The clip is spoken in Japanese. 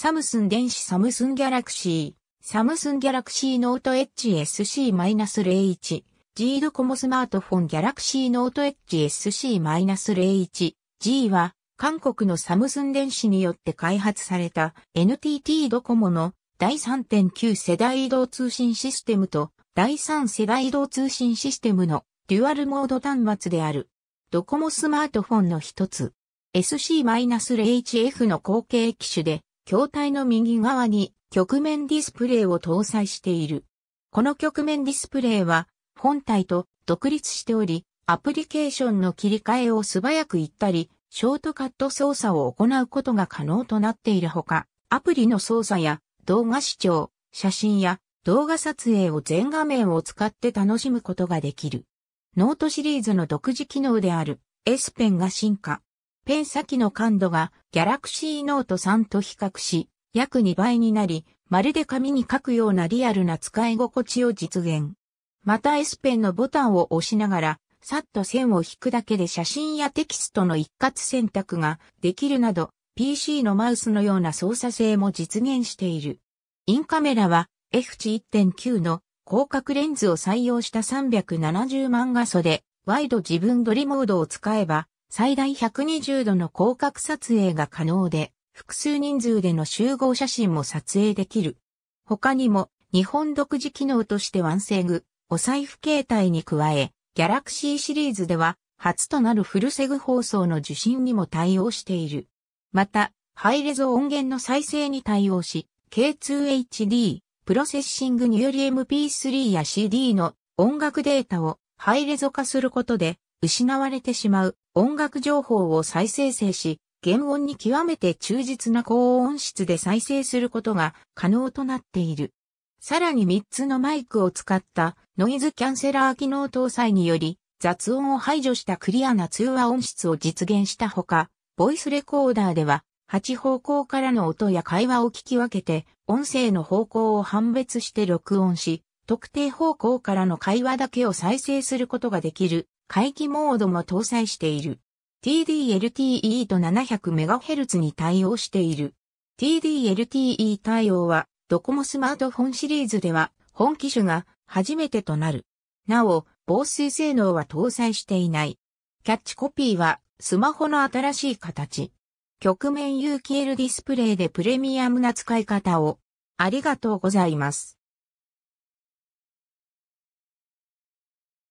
サムスン電子サムスンギャラクシー、サムスンギャラクシーノートエッジ s c 0 1 G ドコモスマートフォンギャラクシーノートエッジ s c 0 1 G は、韓国のサムスン電子によって開発された NTT ドコモの第3.9世代移動通信システムと第3世代移動通信システムのデュアルモード端末である。ドコモスマートフォンの一つ。SC-01F の後継機種で筐体の右側に局面ディスプレイを搭載している。この局面ディスプレイは本体と独立しており、アプリケーションの切り替えを素早く行ったり、ショートカット操作を行うことが可能となっているほか、アプリの操作や動画視聴、写真や動画撮影を全画面を使って楽しむことができる。ノートシリーズの独自機能である S ペンが進化。ペン先の感度がギャラクシーノート3と比較し、約2倍になり、まるで紙に書くようなリアルな使い心地を実現。また S ペンのボタンを押しながら、さっと線を引くだけで写真やテキストの一括選択ができるなど、PC のマウスのような操作性も実現している。インカメラは F 値1.9の広角レンズを採用した370万画素で、ワイド自分撮りモードを使えば、最大120度の広角撮影が可能で、複数人数での集合写真も撮影できる。他にも、日本独自機能としてワンセグ、お財布携帯に加え、ギャラクシーシリーズでは、初となるフルセグ放送の受信にも対応している。また、ハイレゾ音源の再生に対応し、K2HD、プロセッシングにより MP3 や CD の音楽データをハイレゾ化することで失われてしまう音楽情報を再生成し、原音に極めて忠実な高音質で再生することが可能となっている。さらに3つのマイクを使ったノイズキャンセラー機能搭載により雑音を排除したクリアな通話音質を実現したほか、ボイスレコーダーでは8方向からの音や会話を聞き分けて音声の方向を判別して録音し、特定方向からの会話だけを再生することができる回帰モードも搭載している。TD-LTE と 700MHz に対応している。TD-LTE 対応は、ドコモスマートフォンシリーズでは、本機種が初めてとなる。なお、防水性能は搭載していない。キャッチコピーは、スマホの新しい形。局面有機 L ディスプレイでプレミアムな使い方を。ありがとうございます。